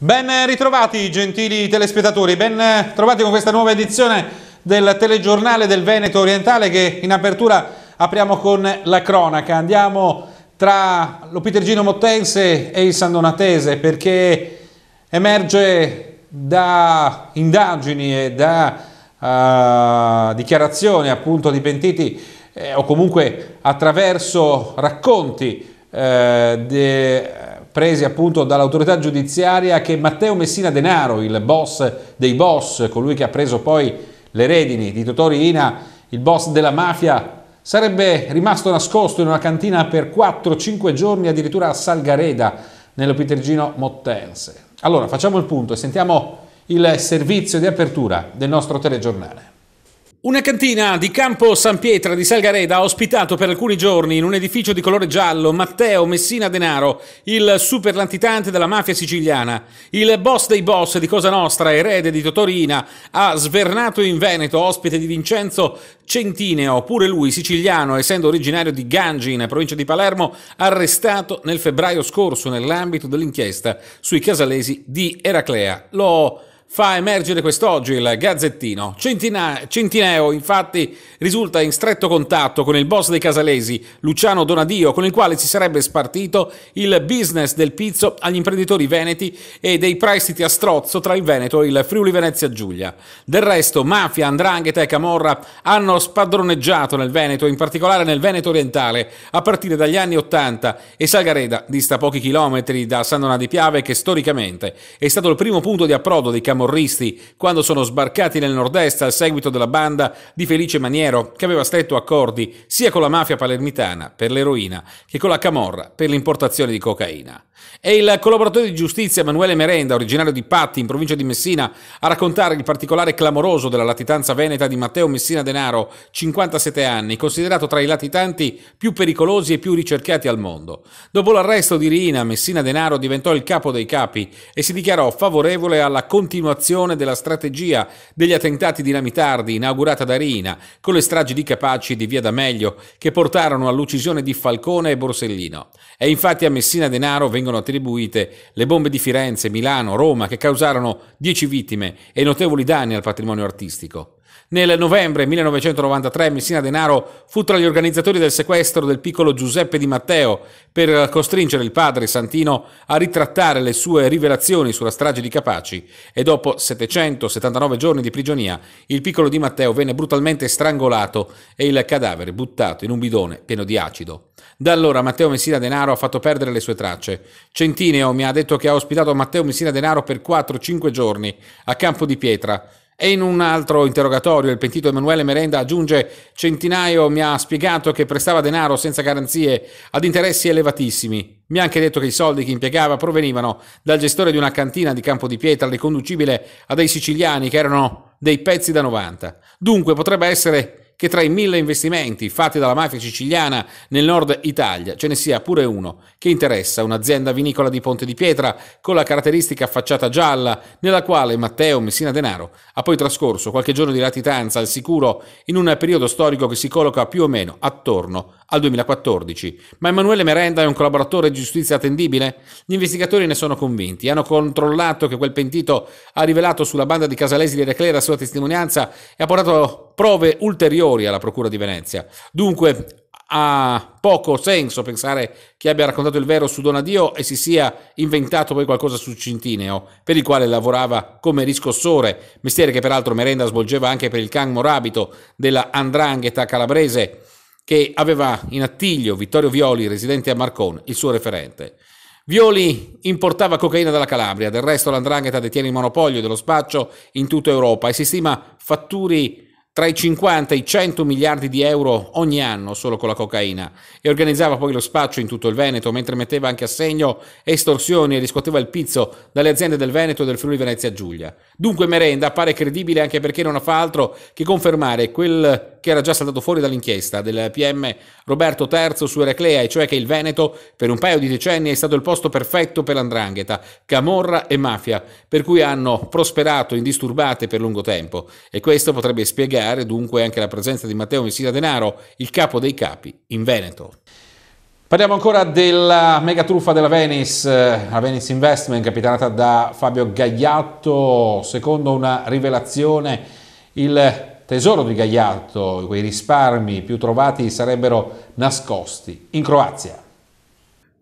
Ben ritrovati gentili telespettatori, ben eh, trovati con questa nuova edizione del telegiornale del Veneto Orientale che in apertura apriamo con la cronaca. Andiamo tra lo Pitergino Mottense e il San Donatese perché emerge da indagini e da uh, dichiarazioni appunto di pentiti eh, o comunque attraverso racconti eh, de, presi appunto dall'autorità giudiziaria che Matteo Messina Denaro, il boss dei boss, colui che ha preso poi le redini di Totori Ina, il boss della mafia, sarebbe rimasto nascosto in una cantina per 4-5 giorni addirittura a Salgareda, nello Pitergino Mottense. Allora facciamo il punto e sentiamo il servizio di apertura del nostro telegiornale. Una cantina di Campo San Pietra di Salgareda ha ospitato per alcuni giorni in un edificio di colore giallo Matteo Messina Denaro, il super lantitante della mafia siciliana. Il boss dei boss di Cosa Nostra, erede di Totorina, ha svernato in Veneto, ospite di Vincenzo Centineo, pure lui siciliano, essendo originario di Gangina, provincia di Palermo, arrestato nel febbraio scorso nell'ambito dell'inchiesta sui casalesi di Eraclea. Lo fa emergere quest'oggi il Gazzettino. Centina- Centineo infatti risulta in stretto contatto con il boss dei Casalesi, Luciano Donadio, con il quale si sarebbe spartito il business del pizzo agli imprenditori veneti e dei prestiti a strozzo tra il Veneto e il Friuli Venezia Giulia. Del resto, mafia, andrangheta e camorra hanno spadroneggiato nel Veneto, in particolare nel Veneto orientale, a partire dagli anni Ottanta e Salgareda dista pochi chilometri da San Donà di Piave che storicamente è stato il primo punto di approdo dei camorra camorristi quando sono sbarcati nel nord-est al seguito della banda di Felice Maniero che aveva stretto accordi sia con la mafia palermitana per l'eroina che con la camorra per l'importazione di cocaina. È il collaboratore di giustizia Emanuele Merenda, originario di Patti in provincia di Messina, a raccontare il particolare clamoroso della latitanza veneta di Matteo Messina Denaro, 57 anni, considerato tra i latitanti più pericolosi e più ricercati al mondo. Dopo l'arresto di Rina, Messina Denaro diventò il capo dei capi e si dichiarò favorevole alla continuazione continuazione della strategia degli attentati di Lamitardi inaugurata da Rina, con le stragi di Capaci di Via D'Ameglio che portarono all'uccisione di Falcone e Borsellino. E infatti a Messina Denaro vengono attribuite le bombe di Firenze, Milano, Roma che causarono 10 vittime e notevoli danni al patrimonio artistico. Nel novembre 1993 Messina Denaro fu tra gli organizzatori del sequestro del piccolo Giuseppe Di Matteo per costringere il padre Santino a ritrattare le sue rivelazioni sulla strage di Capaci e dopo 779 giorni di prigionia il piccolo Di Matteo venne brutalmente strangolato e il cadavere buttato in un bidone pieno di acido. Da allora Matteo Messina Denaro ha fatto perdere le sue tracce. Centineo mi ha detto che ha ospitato Matteo Messina Denaro per 4-5 giorni a Campo di Pietra e in un altro interrogatorio il pentito Emanuele Merenda aggiunge Centinaio mi ha spiegato che prestava denaro senza garanzie ad interessi elevatissimi. Mi ha anche detto che i soldi che impiegava provenivano dal gestore di una cantina di Campo di Pietra riconducibile a dei siciliani che erano dei pezzi da 90. Dunque potrebbe essere che tra i mille investimenti fatti dalla mafia siciliana nel nord Italia ce ne sia pure uno che interessa un'azienda vinicola di Ponte di Pietra con la caratteristica facciata gialla nella quale Matteo Messina Denaro ha poi trascorso qualche giorno di latitanza al sicuro in un periodo storico che si colloca più o meno attorno al 2014. Ma Emanuele Merenda è un collaboratore di giustizia attendibile? Gli investigatori ne sono convinti. Hanno controllato che quel pentito ha rivelato sulla banda di Casalesi di Reclè la sua testimonianza e ha portato prove ulteriori alla Procura di Venezia. Dunque, ha poco senso pensare che abbia raccontato il vero su Donadio e si sia inventato poi qualcosa su Cintineo, per il quale lavorava come riscossore, mestiere che peraltro Merenda svolgeva anche per il Can Morabito della Andrangheta calabrese che aveva in attiglio Vittorio Violi, residente a Marcon, il suo referente. Violi importava cocaina dalla Calabria, del resto l'andrangheta detiene il monopolio dello spaccio in tutta Europa e si stima fatturi tra i 50 e i 100 miliardi di euro ogni anno solo con la cocaina e organizzava poi lo spaccio in tutto il Veneto mentre metteva anche a segno estorsioni e riscuoteva il pizzo dalle aziende del Veneto e del Friuli Venezia Giulia. Dunque Merenda appare credibile anche perché non fa altro che confermare quel che era già saltato fuori dall'inchiesta del PM Roberto III su Ereclea, e cioè che il Veneto per un paio di decenni è stato il posto perfetto per l'andrangheta, camorra e mafia, per cui hanno prosperato indisturbate per lungo tempo e questo potrebbe spiegare spiegare dunque anche la presenza di Matteo Messina Denaro, il capo dei capi, in Veneto. Parliamo ancora della mega truffa della Venice, eh, la Venice Investment, capitanata da Fabio Gagliatto. Secondo una rivelazione, il tesoro di Gagliatto, quei risparmi più trovati sarebbero nascosti in Croazia.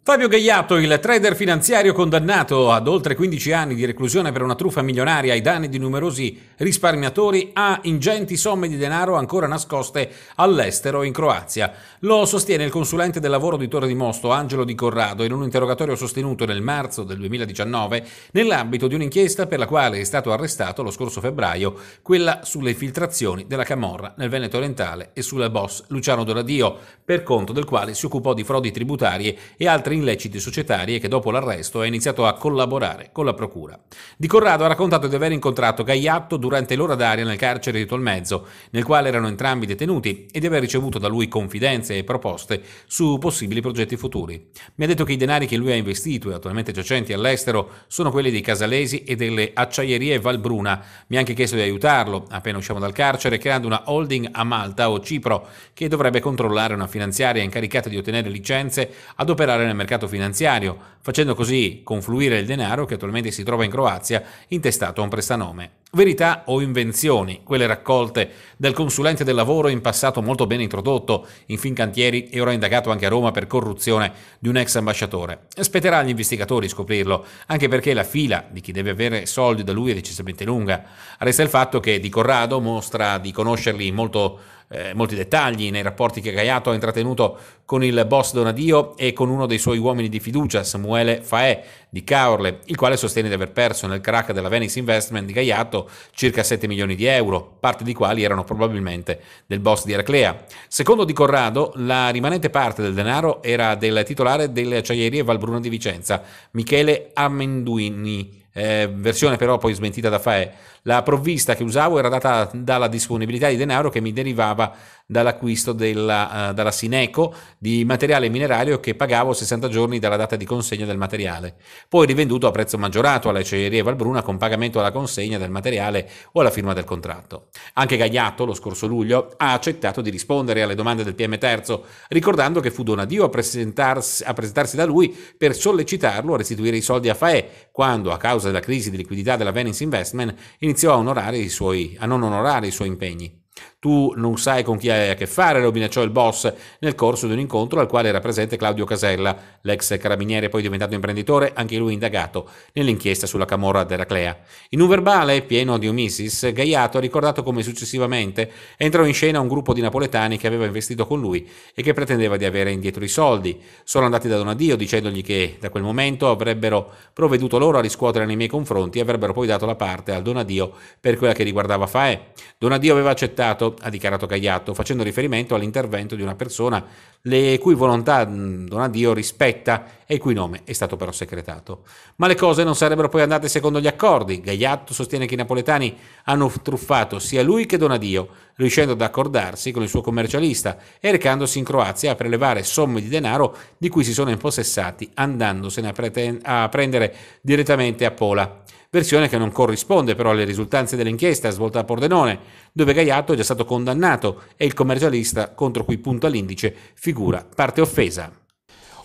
Fabio Gaiato, il trader finanziario condannato ad oltre 15 anni di reclusione per una truffa milionaria ai danni di numerosi risparmiatori, ha ingenti somme di denaro ancora nascoste all'estero in Croazia. Lo sostiene il consulente del lavoro di Torre di Mosto, Angelo Di Corrado, in un interrogatorio sostenuto nel marzo del 2019 nell'ambito di un'inchiesta per la quale è stato arrestato lo scorso febbraio, quella sulle infiltrazioni della Camorra nel Veneto orientale e sulla boss Luciano Doradio, per conto del quale si occupò di frodi tributarie e altri illeciti societari e che dopo l'arresto ha iniziato a collaborare con la procura. Di Corrado ha raccontato di aver incontrato Gaiatto durante l'ora d'aria nel carcere di Tolmezzo, nel quale erano entrambi detenuti, e di aver ricevuto da lui confidenze e proposte su possibili progetti futuri. Mi ha detto che i denari che lui ha investito e attualmente giacenti all'estero sono quelli dei Casalesi e delle acciaierie Valbruna. Mi ha anche chiesto di aiutarlo, appena usciamo dal carcere, creando una holding a Malta o Cipro, che dovrebbe controllare una finanziaria incaricata di ottenere licenze ad operare nel mercato mercato finanziario, facendo così confluire il denaro che attualmente si trova in Croazia intestato a un prestanome. Verità o invenzioni, quelle raccolte dal consulente del lavoro in passato molto ben introdotto in Fincantieri e ora indagato anche a Roma per corruzione di un ex ambasciatore. Spetterà agli investigatori scoprirlo, anche perché la fila di chi deve avere soldi da lui è decisamente lunga. Resta il fatto che Di Corrado mostra di conoscerli molto eh, molti dettagli nei rapporti che Gaiato ha intrattenuto con il boss Donadio e con uno dei suoi uomini di fiducia, Samuele Faè di Caorle, il quale sostiene di aver perso nel crack della Venice Investment di Gaiato circa 7 milioni di euro, parte di quali erano probabilmente del boss di Eraclea. Secondo Di Corrado, la rimanente parte del denaro era del titolare delle acciaierie Valbruna di Vicenza, Michele Amenduini. Eh, versione però poi smentita da Fae. La provvista che usavo era data dalla disponibilità di denaro che mi derivava dall'acquisto della, uh, dalla Sineco di materiale minerario che pagavo 60 giorni dalla data di consegna del materiale, poi rivenduto a prezzo maggiorato alla Acciaieria Valbruna con pagamento alla consegna del materiale o alla firma del contratto. Anche Gagliato, lo scorso luglio, ha accettato di rispondere alle domande del PM Terzo, ricordando che fu Donadio a presentarsi, a presentarsi da lui per sollecitarlo a restituire i soldi a Fae, quando, a causa della crisi di liquidità della Venice Investment, iniziò iniziò a, i suoi, a non onorare i suoi impegni tu non sai con chi hai a che fare, lo minacciò il boss nel corso di un incontro al quale era presente Claudio Casella, l'ex carabiniere poi diventato imprenditore, anche lui indagato nell'inchiesta sulla camorra d'Eraclea. In un verbale pieno di omisis, Gaiato ha ricordato come successivamente entrò in scena un gruppo di napoletani che aveva investito con lui e che pretendeva di avere indietro i soldi. Sono andati da Donadio dicendogli che da quel momento avrebbero provveduto loro a riscuotere nei miei confronti e avrebbero poi dato la parte al Donadio per quella che riguardava Faè. Donadio aveva accettato ha dichiarato Cagliato, facendo riferimento all'intervento di una persona le cui volontà, don Dio, rispetta e il cui nome è stato però secretato. Ma le cose non sarebbero poi andate secondo gli accordi. Gaiatto sostiene che i napoletani hanno truffato sia lui che Donadio, riuscendo ad accordarsi con il suo commercialista e recandosi in Croazia a prelevare somme di denaro di cui si sono impossessati andandosene a, preten- a prendere direttamente a Pola versione che non corrisponde però alle risultanze dell'inchiesta svolta a Pordenone, dove Gaiato è già stato condannato e il commercialista contro cui punta l'indice figura parte offesa.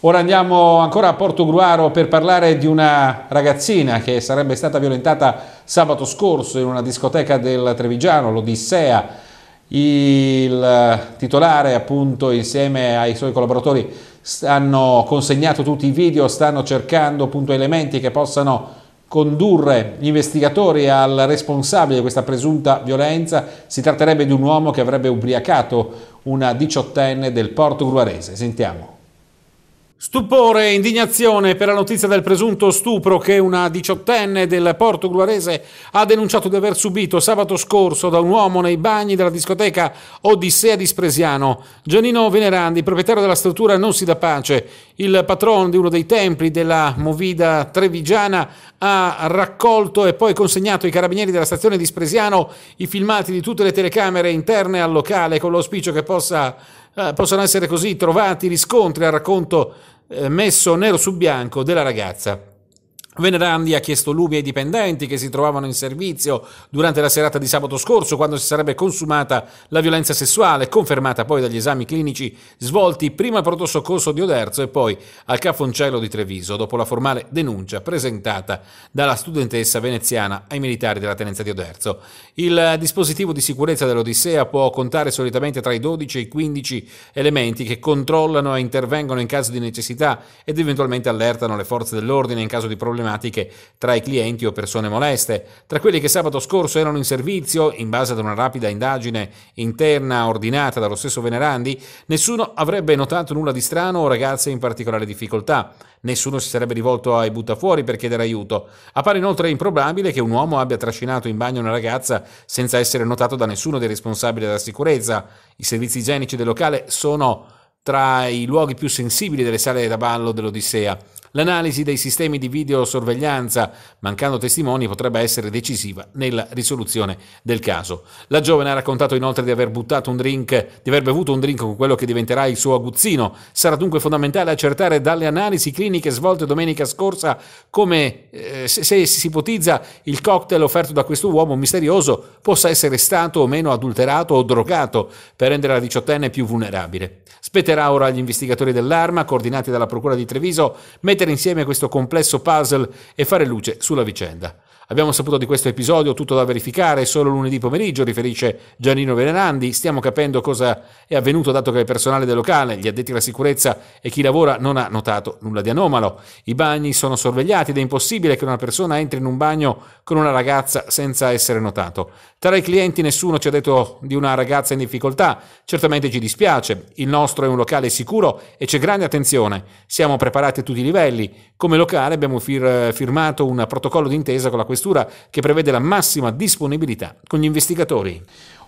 Ora andiamo ancora a Portogruaro per parlare di una ragazzina che sarebbe stata violentata sabato scorso in una discoteca del Trevigiano, l'Odissea. Il eh, titolare appunto insieme ai suoi collaboratori hanno consegnato tutti i video, stanno cercando appunto elementi che possano condurre gli investigatori al responsabile di questa presunta violenza. Si tratterebbe di un uomo che avrebbe ubriacato una diciottenne del Porto Gruarese. Sentiamo. Stupore e indignazione per la notizia del presunto stupro che una diciottenne del Porto Gruarese ha denunciato di aver subito sabato scorso da un uomo nei bagni della discoteca Odissea di Spresiano. Giannino Venerandi, proprietario della struttura, non si dà pace. Il patrono di uno dei templi della Movida Trevigiana ha raccolto e poi consegnato ai carabinieri della stazione di Spresiano i filmati di tutte le telecamere interne al locale con l'auspicio che possa, eh, possano essere così trovati riscontri al racconto eh, messo nero su bianco della ragazza. Venerandi ha chiesto lupi ai dipendenti che si trovavano in servizio durante la serata di sabato scorso, quando si sarebbe consumata la violenza sessuale, confermata poi dagli esami clinici svolti prima al pronto soccorso di Oderzo e poi al caffoncello di Treviso, dopo la formale denuncia presentata dalla studentessa veneziana ai militari della tenenza di Oderzo. Il dispositivo di sicurezza dell'Odissea può contare solitamente tra i 12 e i 15 elementi che controllano e intervengono in caso di necessità ed eventualmente allertano le forze dell'ordine in caso di problemi problematiche tra i clienti o persone moleste. Tra quelli che sabato scorso erano in servizio, in base ad una rapida indagine interna ordinata dallo stesso Venerandi, nessuno avrebbe notato nulla di strano o ragazze in particolare difficoltà. Nessuno si sarebbe rivolto ai buttafuori per chiedere aiuto. Appare inoltre improbabile che un uomo abbia trascinato in bagno una ragazza senza essere notato da nessuno dei responsabili della sicurezza. I servizi igienici del locale sono tra i luoghi più sensibili delle sale da ballo dell'Odissea. L'analisi dei sistemi di videosorveglianza, mancando testimoni, potrebbe essere decisiva nella risoluzione del caso. La giovane ha raccontato inoltre di aver buttato un drink, di aver bevuto un drink con quello che diventerà il suo aguzzino. Sarà dunque fondamentale accertare dalle analisi cliniche svolte domenica scorsa come eh, se, se si ipotizza il cocktail offerto da questo uomo misterioso possa essere stato o meno adulterato o drogato per rendere la diciottenne più vulnerabile. Spetterà ora agli investigatori dell'arma, coordinati dalla Procura di Treviso, mettere mettere insieme questo complesso puzzle e fare luce sulla vicenda. Abbiamo saputo di questo episodio, tutto da verificare, solo lunedì pomeriggio, riferisce Giannino Venerandi. Stiamo capendo cosa è avvenuto dato che il personale del locale, gli addetti alla sicurezza e chi lavora non ha notato nulla di anomalo. I bagni sono sorvegliati ed è impossibile che una persona entri in un bagno con una ragazza senza essere notato. Tra i clienti nessuno ci ha detto di una ragazza in difficoltà, certamente ci dispiace, il nostro è un locale sicuro e c'è grande attenzione, siamo preparati a tutti i livelli. Come locale abbiamo fir- firmato un protocollo d'intesa con la questione questura che prevede la massima disponibilità con gli investigatori.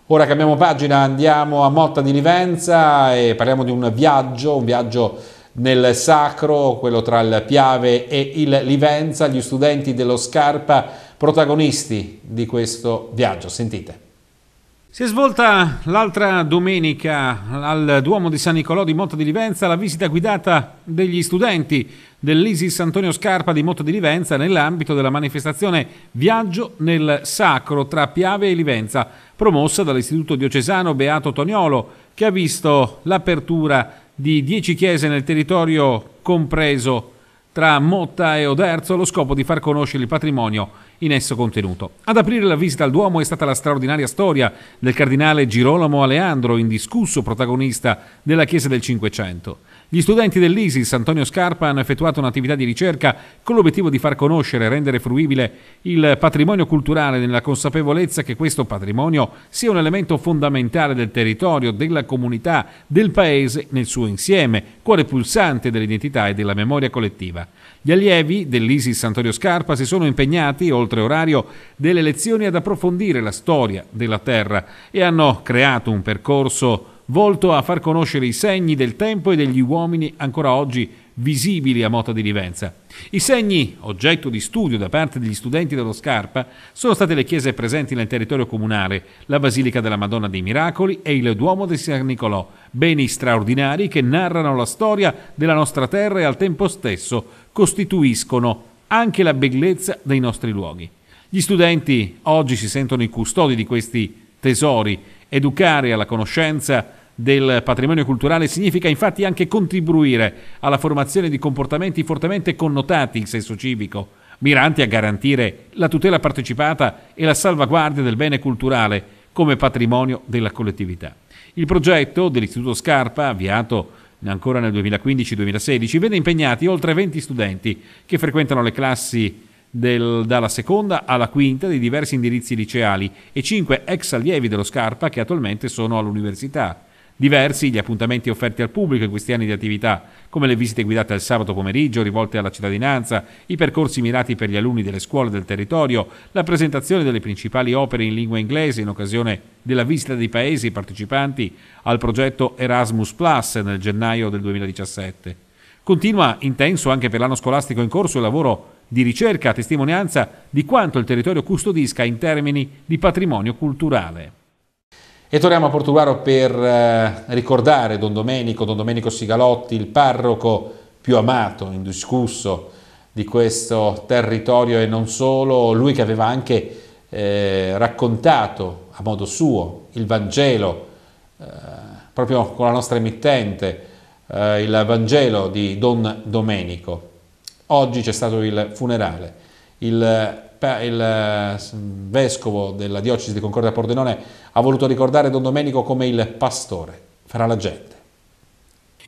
Ora cambiamo pagina, andiamo a Motta di Livenza e parliamo di un viaggio, un viaggio nel sacro, quello tra il Piave e il Livenza, gli studenti dello Scarpa protagonisti di questo viaggio. Sentite. Si è svolta l'altra domenica al Duomo di San Nicolò di Motta di Livenza la visita guidata degli studenti dell'Isis Antonio Scarpa di Motta di Livenza nell'ambito della manifestazione Viaggio nel Sacro tra Piave e Livenza, promossa dall'Istituto Diocesano Beato Toniolo, che ha visto l'apertura di dieci chiese nel territorio compreso tra Motta e Oderzo allo scopo di far conoscere il patrimonio in esso contenuto. Ad aprire la visita al Duomo è stata la straordinaria storia del cardinale Girolamo Aleandro, indiscusso protagonista della Chiesa del Cinquecento. Gli studenti dell'ISIS, Antonio Scarpa, hanno effettuato un'attività di ricerca con l'obiettivo di far conoscere e rendere fruibile il patrimonio culturale nella consapevolezza che questo patrimonio sia un elemento fondamentale del territorio, della comunità, del paese nel suo insieme, cuore pulsante dell'identità e della memoria collettiva. Gli allievi dell'ISIS Antonio Scarpa si sono impegnati, oltre orario, delle lezioni ad approfondire la storia della terra e hanno creato un percorso volto a far conoscere i segni del tempo e degli uomini ancora oggi visibili a Mota di Livenza. I segni, oggetto di studio da parte degli studenti dello Scarpa, sono state le chiese presenti nel territorio comunale, la Basilica della Madonna dei Miracoli e il Duomo di San Nicolò, beni straordinari che narrano la storia della nostra terra e al tempo stesso costituiscono anche la bellezza dei nostri luoghi. Gli studenti oggi si sentono i custodi di questi tesori Educare alla conoscenza del patrimonio culturale significa infatti anche contribuire alla formazione di comportamenti fortemente connotati in senso civico, miranti a garantire la tutela partecipata e la salvaguardia del bene culturale come patrimonio della collettività. Il progetto dell'Istituto Scarpa, avviato ancora nel 2015-2016, vede impegnati oltre 20 studenti che frequentano le classi del, dalla seconda alla quinta dei diversi indirizzi liceali e cinque ex allievi dello Scarpa che attualmente sono all'università. Diversi gli appuntamenti offerti al pubblico in questi anni di attività, come le visite guidate al sabato pomeriggio rivolte alla cittadinanza, i percorsi mirati per gli alunni delle scuole del territorio, la presentazione delle principali opere in lingua inglese in occasione della visita dei paesi partecipanti al progetto Erasmus Plus nel gennaio del 2017. Continua intenso anche per l'anno scolastico in corso il lavoro di ricerca a testimonianza di quanto il territorio custodisca in termini di patrimonio culturale. E torniamo a Portugaro per eh, ricordare Don Domenico, Don Domenico Sigalotti, il parroco più amato, indiscusso di questo territorio e non solo, lui che aveva anche eh, raccontato a modo suo il Vangelo, eh, proprio con la nostra emittente, eh, il Vangelo di Don Domenico. Oggi c'è stato il funerale. Il, il eh, vescovo della diocesi di Concordia Pordenone ha voluto ricordare Don Domenico come il pastore fra la gente.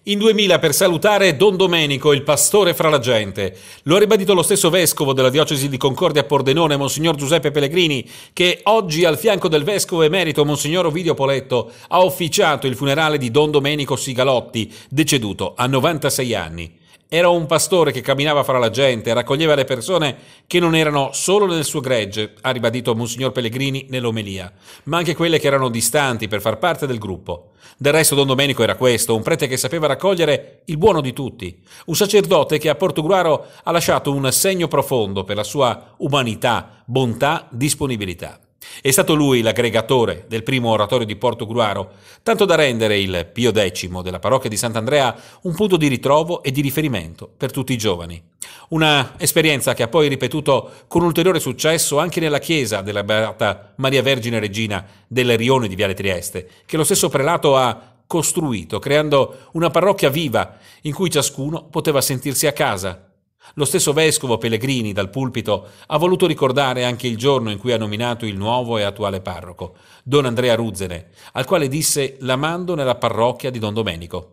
In 2000 per salutare Don Domenico, il pastore fra la gente. Lo ha ribadito lo stesso vescovo della diocesi di Concordia Pordenone, Monsignor Giuseppe Pellegrini, che oggi al fianco del vescovo emerito Monsignor Ovidio Poletto ha officiato il funerale di Don Domenico Sigalotti, deceduto a 96 anni. Era un pastore che camminava fra la gente, raccoglieva le persone che non erano solo nel suo gregge, ha ribadito Monsignor Pellegrini nell'omelia, ma anche quelle che erano distanti per far parte del gruppo. Del resto Don Domenico era questo, un prete che sapeva raccogliere il buono di tutti, un sacerdote che a Portogruaro ha lasciato un segno profondo per la sua umanità, bontà, disponibilità. È stato lui l'aggregatore del primo oratorio di Porto Gruaro, tanto da rendere il Pio X della parrocchia di Sant'Andrea un punto di ritrovo e di riferimento per tutti i giovani. Una esperienza che ha poi ripetuto con ulteriore successo anche nella chiesa della Beata Maria Vergine Regina del Rione di Viale Trieste, che lo stesso prelato ha costruito, creando una parrocchia viva in cui ciascuno poteva sentirsi a casa lo stesso vescovo Pellegrini dal pulpito ha voluto ricordare anche il giorno in cui ha nominato il nuovo e attuale parroco, don Andrea Ruzzene, al quale disse l'amando nella parrocchia di don Domenico.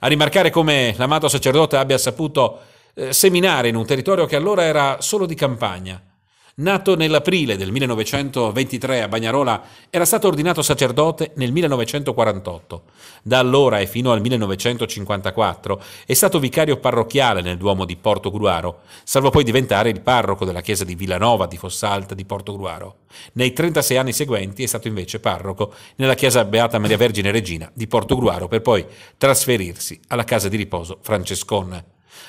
A rimarcare come l'amato sacerdote abbia saputo eh, seminare in un territorio che allora era solo di campagna, Nato nell'aprile del 1923 a Bagnarola, era stato ordinato sacerdote nel 1948. Da allora e fino al 1954 è stato vicario parrocchiale nel Duomo di Porto Gruaro, salvo poi diventare il parroco della chiesa di Villanova di Fossalta di Porto Gruaro. Nei 36 anni seguenti è stato invece parroco nella chiesa Beata Maria Vergine Regina di Porto Gruaro per poi trasferirsi alla casa di riposo Francescon.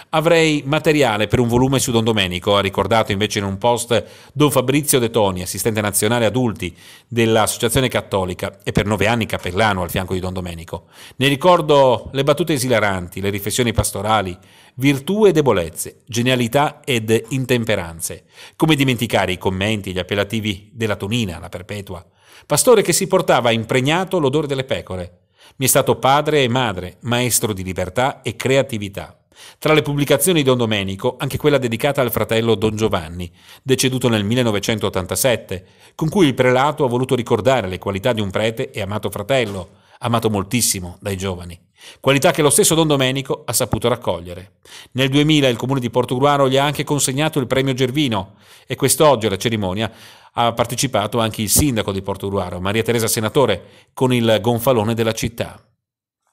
Avrei materiale per un volume su Don Domenico, ha ricordato invece in un post Don Fabrizio De Toni, assistente nazionale adulti dell'Associazione Cattolica e per nove anni cappellano al fianco di Don Domenico. Ne ricordo le battute esilaranti, le riflessioni pastorali, virtù e debolezze, genialità ed intemperanze. Come dimenticare i commenti, e gli appellativi della Tonina, la perpetua. Pastore che si portava impregnato l'odore delle pecore. Mi è stato padre e madre, maestro di libertà e creatività. Tra le pubblicazioni di Don Domenico, anche quella dedicata al fratello Don Giovanni, deceduto nel 1987, con cui il prelato ha voluto ricordare le qualità di un prete e amato fratello, amato moltissimo dai giovani, qualità che lo stesso Don Domenico ha saputo raccogliere. Nel 2000 il comune di Portogruaro gli ha anche consegnato il premio Gervino e quest'oggi alla cerimonia ha partecipato anche il sindaco di Portogruaro, Maria Teresa Senatore, con il gonfalone della città.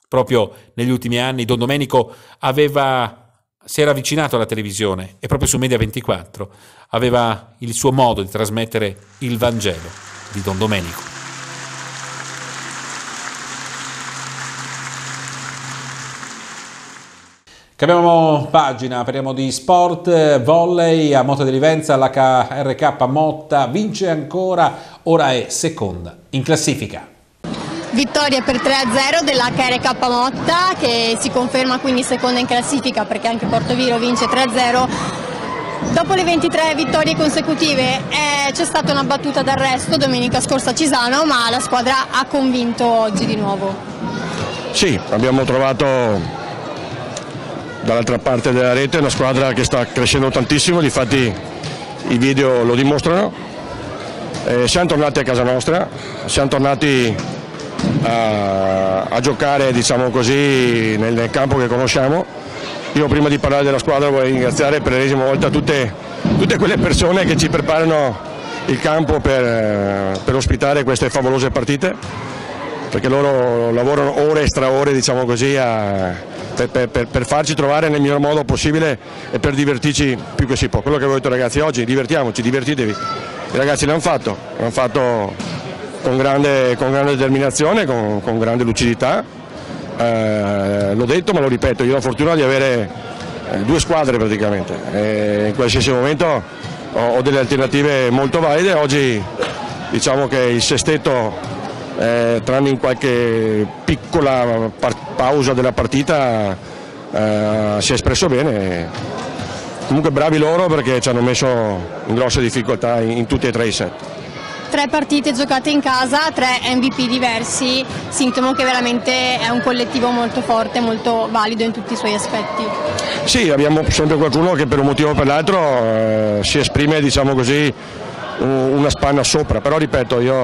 Proprio negli ultimi anni Don Domenico aveva si era avvicinato alla televisione e proprio su Media 24 aveva il suo modo di trasmettere il Vangelo di Don Domenico. Cambiamo pagina, parliamo di sport, volley a Motta di Livenza, l'HRK Motta vince ancora, ora è seconda in classifica vittoria per 3-0 della dell'HRK Motta che si conferma quindi seconda in classifica perché anche Portoviro vince 3-0. Dopo le 23 vittorie consecutive eh, c'è stata una battuta d'arresto domenica scorsa a Cisano ma la squadra ha convinto oggi di nuovo. Sì, abbiamo trovato dall'altra parte della rete una squadra che sta crescendo tantissimo, difatti i video lo dimostrano. Eh, siamo tornati a casa nostra, siamo tornati a, a giocare diciamo così, nel, nel, campo che conosciamo. Io prima di parlare della squadra vorrei ringraziare per l'ennesima volta tutte, tutte quelle persone che ci preparano il campo per, per, ospitare queste favolose partite perché loro lavorano ore e straore diciamo così a, per, per, per, farci trovare nel miglior modo possibile e per divertirci più che si può quello che ho detto ragazzi oggi divertiamoci, divertitevi i ragazzi l'hanno fatto l'hanno fatto con grande, con grande determinazione, con, con, grande lucidità. Eh, l'ho detto ma lo ripeto, io ho la fortuna di avere eh, due squadre praticamente, e in qualsiasi momento ho, ho, delle alternative molto valide, oggi diciamo che il sestetto eh, tranne in qualche piccola pausa della partita eh, si è espresso bene comunque bravi loro perché ci hanno messo in grosse difficoltà in, in tutti e tre i set tre partite giocate in casa, tre MVP diversi, sintomo che veramente è un collettivo molto forte, molto valido in tutti i suoi aspetti. Sì, abbiamo sempre qualcuno che per un motivo o per l'altro eh, si esprime diciamo così, una spanna sopra, però ripeto io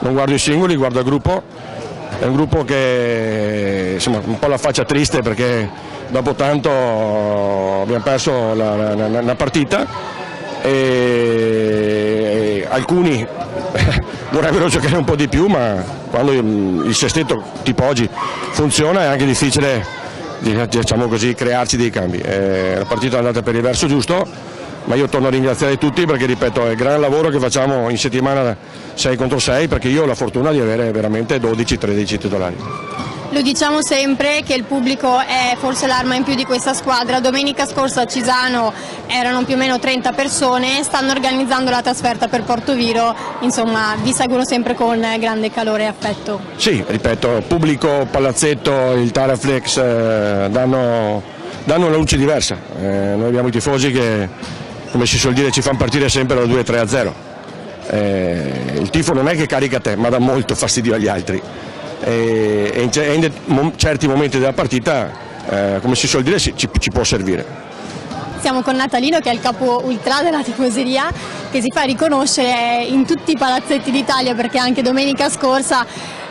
non guardo i singoli, guardo il gruppo, è un gruppo che insomma un po' la faccia triste perché dopo tanto abbiamo perso la, la, la, la partita e alcuni vorrebbero giocare un po' di più, ma quando il sestetto tipo oggi funziona è anche difficile diciamo così, crearci dei cambi. Eh, la partita è andata per il verso giusto, ma io torno a ringraziare tutti perché ripeto è il gran lavoro che facciamo in settimana 6 contro 6 perché io ho la fortuna di avere veramente 12-13 titolari. Lo diciamo sempre che il pubblico è forse l'arma in più di questa squadra. Domenica scorsa a Cisano erano più o meno 30 persone, stanno organizzando la trasferta per Porto Viro, insomma vi seguono sempre con grande calore e affetto. Sì, ripeto, pubblico, palazzetto, il Taraflex eh, danno, danno, una luce diversa. Eh, noi abbiamo i tifosi che, come si suol dire, ci fanno partire sempre da 2-3 a 0. Eh, il tifo non è che carica te, ma dà molto fastidio agli altri e, e in, certi momenti della partita, eh, come si suol dire, ci, ci può servire siamo con Natalino che è il capo ultra della tifoseria che si fa riconoscere in tutti i palazzetti d'Italia perché anche domenica scorsa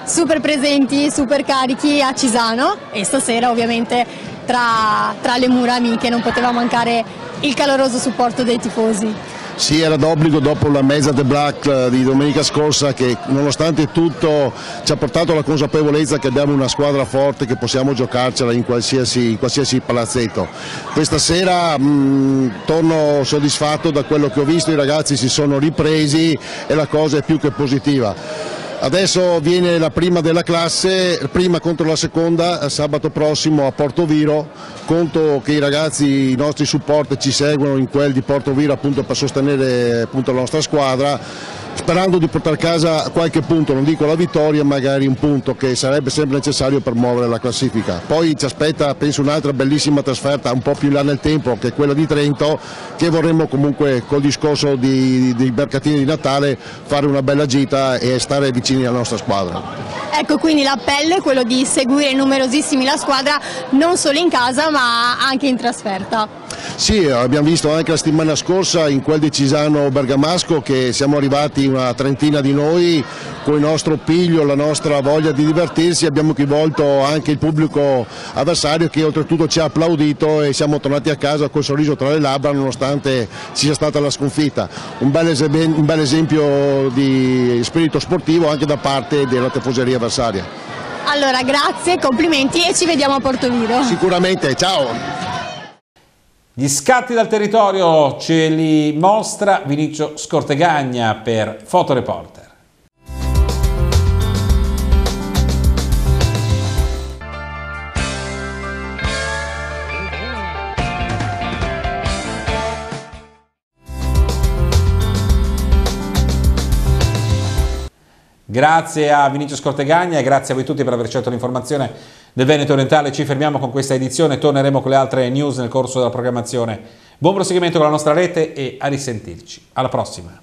super presenti, super carichi a Cisano e stasera ovviamente tra, tra le mura amiche non poteva mancare il caloroso supporto dei tifosi. Sì, era d'obbligo dopo la mezza The Black eh, di domenica scorsa che nonostante tutto ci ha portato alla consapevolezza che abbiamo una squadra forte che possiamo giocarcela in qualsiasi, in qualsiasi palazzetto. Questa sera mh, mm, torno soddisfatto da quello che ho visto, i ragazzi si sono ripresi e la cosa è più che positiva. Adesso viene la prima della classe, prima contro la seconda, sabato prossimo a Porto Viro, conto che i ragazzi, i nostri supporti ci seguono in quel di Porto Viro appunto per sostenere appunto, la nostra squadra sperando di portare a casa qualche punto, non dico la vittoria, magari un punto che sarebbe sempre necessario per muovere la classifica. Poi ci aspetta, penso, un'altra bellissima trasferta un po' più in là nel tempo, che è quella di Trento, che vorremmo comunque col discorso di, di mercatini di Natale fare una bella gita e stare vicini alla nostra squadra. Ecco quindi l'appello è quello di seguire numerosissimi la squadra non solo in casa ma anche in trasferta. Sì, abbiamo visto anche la settimana scorsa in quel decisano bergamasco che siamo arrivati avanti una trentina di noi con il nostro piglio, la nostra voglia di divertirsi, abbiamo coinvolto anche il pubblico avversario che oltretutto ci ha applaudito e siamo tornati a casa col sorriso tra le labbra nonostante ci sia stata la sconfitta. Un bel, esempio, un bel esempio di spirito sportivo anche da parte della tifoseria avversaria. Allora grazie, complimenti e ci vediamo a Porto Portovino. Sicuramente, ciao! Gli scatti dal territorio ce li mostra Vinicio Scortegagna per Fotoreporter. Grazie a Vinicio Scortegagna e grazie a voi tutti per aver scelto l'informazione del Veneto Orientale. Ci fermiamo con questa edizione, torneremo con le altre news nel corso della programmazione. Buon proseguimento con la nostra rete e a risentirci. Alla prossima!